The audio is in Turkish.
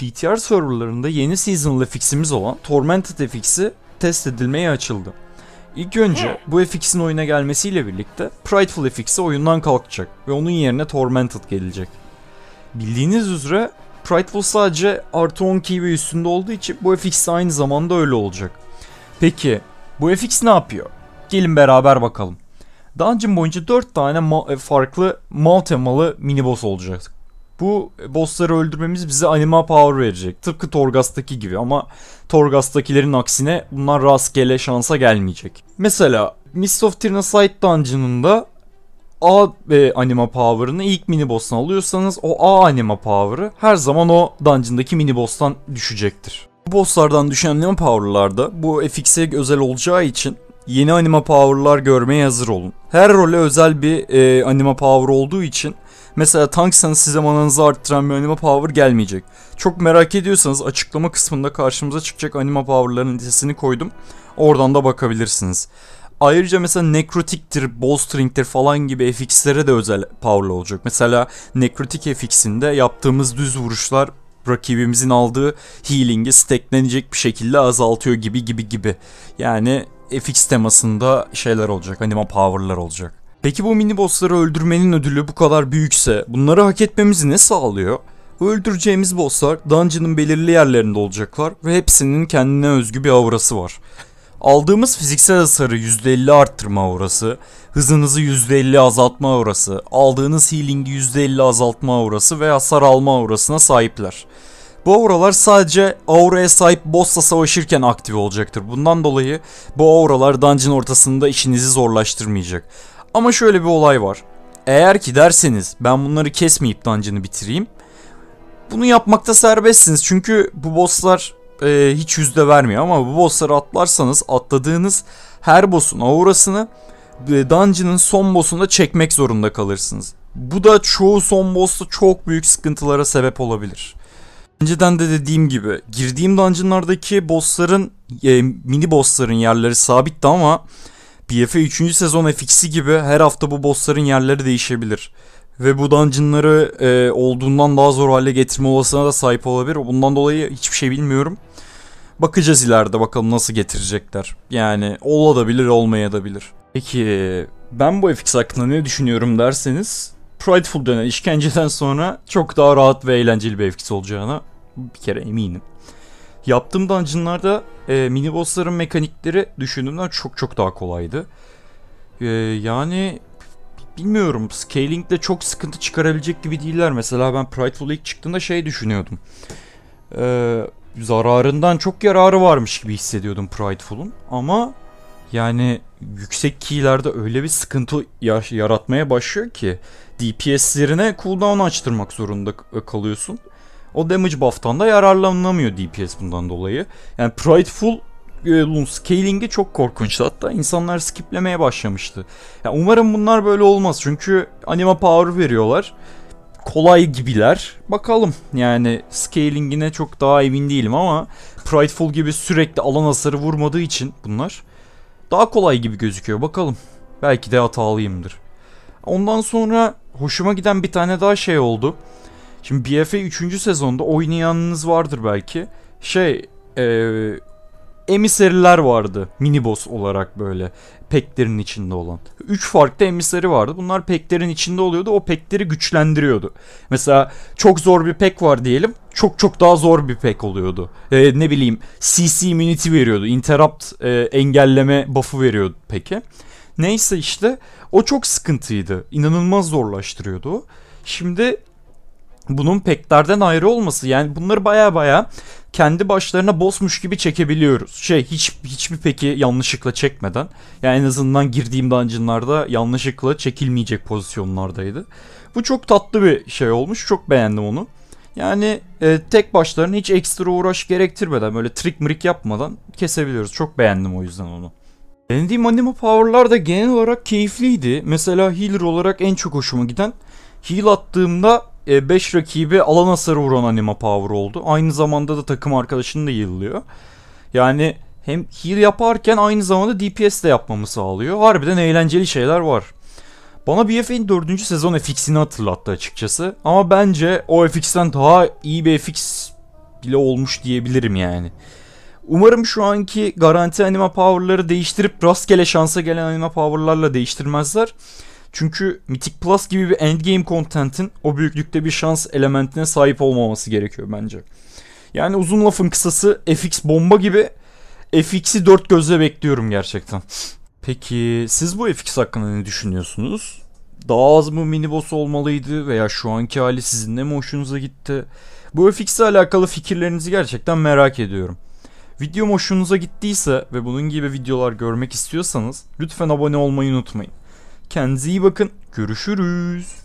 PTR serverlarında yeni seasonal fix'imiz olan Tormented fix'i test edilmeye açıldı. İlk önce bu FX'in oyuna gelmesiyle birlikte Prideful FX'i oyundan kalkacak ve onun yerine Tormented gelecek. Bildiğiniz üzere Prideful sadece artı 10 ve üstünde olduğu için bu FX aynı zamanda öyle olacak. Peki bu FX ne yapıyor? Gelin beraber bakalım. Dungeon boyunca 4 tane ma- e, farklı Mount mini boss olacak. Bu bossları öldürmemiz bize anima power verecek. Tıpkı Torgas'taki gibi ama Torgas'takilerin aksine bunlar rastgele şansa gelmeyecek. Mesela Mist of Tirnasite Dungeon'ında A ve anima power'ını ilk mini boss'tan alıyorsanız o A anima power'ı her zaman o dungeon'daki mini boss'tan düşecektir. Bu bosslardan düşen anima power'larda bu FX'e özel olacağı için yeni anima power'lar görmeye hazır olun. Her role özel bir e, anima power olduğu için Mesela Tungsten size mananızı arttıran bir anima power gelmeyecek. Çok merak ediyorsanız açıklama kısmında karşımıza çıkacak anima powerların listesini koydum. Oradan da bakabilirsiniz. Ayrıca mesela nekrotiktir, bolstering'tir falan gibi FX'lere de özel powerlı olacak. Mesela nekrotik FX'inde yaptığımız düz vuruşlar rakibimizin aldığı healing'i stacklenecek bir şekilde azaltıyor gibi gibi gibi. Yani FX temasında şeyler olacak, anima power'lar olacak. Peki bu mini bossları öldürmenin ödülü bu kadar büyükse bunları hak etmemizi ne sağlıyor? Öldüreceğimiz bosslar dungeon'ın belirli yerlerinde olacaklar ve hepsinin kendine özgü bir aurası var. Aldığımız fiziksel hasarı %50 arttırma aurası, hızınızı %50 azaltma aurası, aldığınız healing'i %50 azaltma aurası ve hasar alma aurasına sahipler. Bu auralar sadece auraya sahip boss'la savaşırken aktif olacaktır. Bundan dolayı bu auralar dungeon ortasında işinizi zorlaştırmayacak. Ama şöyle bir olay var. Eğer ki derseniz ben bunları kesmeyip dungeon'ı bitireyim. Bunu yapmakta serbestsiniz. Çünkü bu bosslar e, hiç yüzde vermiyor ama bu bossları atlarsanız atladığınız her boss'un aurasını e, dungeon'ın son boss'unda çekmek zorunda kalırsınız. Bu da çoğu son boss'ta çok büyük sıkıntılara sebep olabilir. Önceden de dediğim gibi girdiğim dungeonlardaki bossların e, mini bossların yerleri sabitti ama PFE 3. sezon FX'i gibi her hafta bu bossların yerleri değişebilir. Ve bu dungeonları e, olduğundan daha zor hale getirme olasılığına da sahip olabilir. Bundan dolayı hiçbir şey bilmiyorum. Bakacağız ileride bakalım nasıl getirecekler. Yani olabilir olmayabilir. Peki ben bu FX hakkında ne düşünüyorum derseniz Prideful dönen işkenceden sonra çok daha rahat ve eğlenceli bir FX olacağına bir kere eminim. Yaptığım dungeonlarda e, mini bossların mekanikleri düşündüğümden çok çok daha kolaydı. E, yani bilmiyorum scaling de çok sıkıntı çıkarabilecek gibi değiller. Mesela ben Prideful ilk çıktığında şey düşünüyordum. E, zararından çok yararı varmış gibi hissediyordum Prideful'un ama yani yüksek keylerde öyle bir sıkıntı yaratmaya başlıyor ki DPS'lerine cooldown açtırmak zorunda kalıyorsun. O damage buff'tan da yararlanamıyor DPS bundan dolayı. Yani Prideful Lun'un e, scaling'i çok korkunçtu. Hatta insanlar skiplemeye başlamıştı. Yani umarım bunlar böyle olmaz. Çünkü anima power veriyorlar. Kolay gibiler. Bakalım yani scaling'ine çok daha emin değilim ama Prideful gibi sürekli alan hasarı vurmadığı için bunlar daha kolay gibi gözüküyor. Bakalım. Belki de hatalıyımdır. Ondan sonra hoşuma giden bir tane daha şey oldu. Şimdi BFA 3. sezonda oynayanınız vardır belki. Şey ee, emiseriler vardı mini boss olarak böyle peklerin içinde olan. Üç farklı emiseri vardı. Bunlar peklerin içinde oluyordu. O pekleri güçlendiriyordu. Mesela çok zor bir pek var diyelim. Çok çok daha zor bir pek oluyordu. Ee, ne bileyim CC immunity veriyordu. Interrupt e, engelleme buff'ı veriyordu peki. Neyse işte o çok sıkıntıydı. İnanılmaz zorlaştırıyordu. Şimdi bunun peklerden ayrı olması yani bunları baya baya kendi başlarına bosmuş gibi çekebiliyoruz. Şey hiç hiçbir peki yanlışlıkla çekmeden. Yani en azından girdiğim dungeonlarda yanlışlıkla çekilmeyecek pozisyonlardaydı. Bu çok tatlı bir şey olmuş. Çok beğendim onu. Yani e, tek başlarına hiç ekstra uğraş gerektirmeden böyle trick mrik yapmadan kesebiliyoruz. Çok beğendim o yüzden onu. Denediğim anime power'lar da genel olarak keyifliydi. Mesela healer olarak en çok hoşuma giden heal attığımda 5 e, rakibi alan hasarı vuran anima power oldu. Aynı zamanda da takım arkadaşını da yıllıyor. Yani hem heal yaparken aynı zamanda DPS de yapmamı sağlıyor. Harbiden eğlenceli şeyler var. Bana bf'in 4. sezon FX'ini hatırlattı açıkçası. Ama bence o FX'ten daha iyi bir FX bile olmuş diyebilirim yani. Umarım şu anki garanti anima power'ları değiştirip rastgele şansa gelen anima power'larla değiştirmezler. Çünkü Mythic Plus gibi bir endgame content'in o büyüklükte bir şans elementine sahip olmaması gerekiyor bence. Yani uzun lafın kısası FX bomba gibi FX'i dört gözle bekliyorum gerçekten. Peki siz bu FX hakkında ne düşünüyorsunuz? Daha az mı mini boss olmalıydı veya şu anki hali sizinle mi hoşunuza gitti? Bu FX'le alakalı fikirlerinizi gerçekten merak ediyorum. Videom hoşunuza gittiyse ve bunun gibi videolar görmek istiyorsanız lütfen abone olmayı unutmayın. Kendinize iyi bakın. Görüşürüz.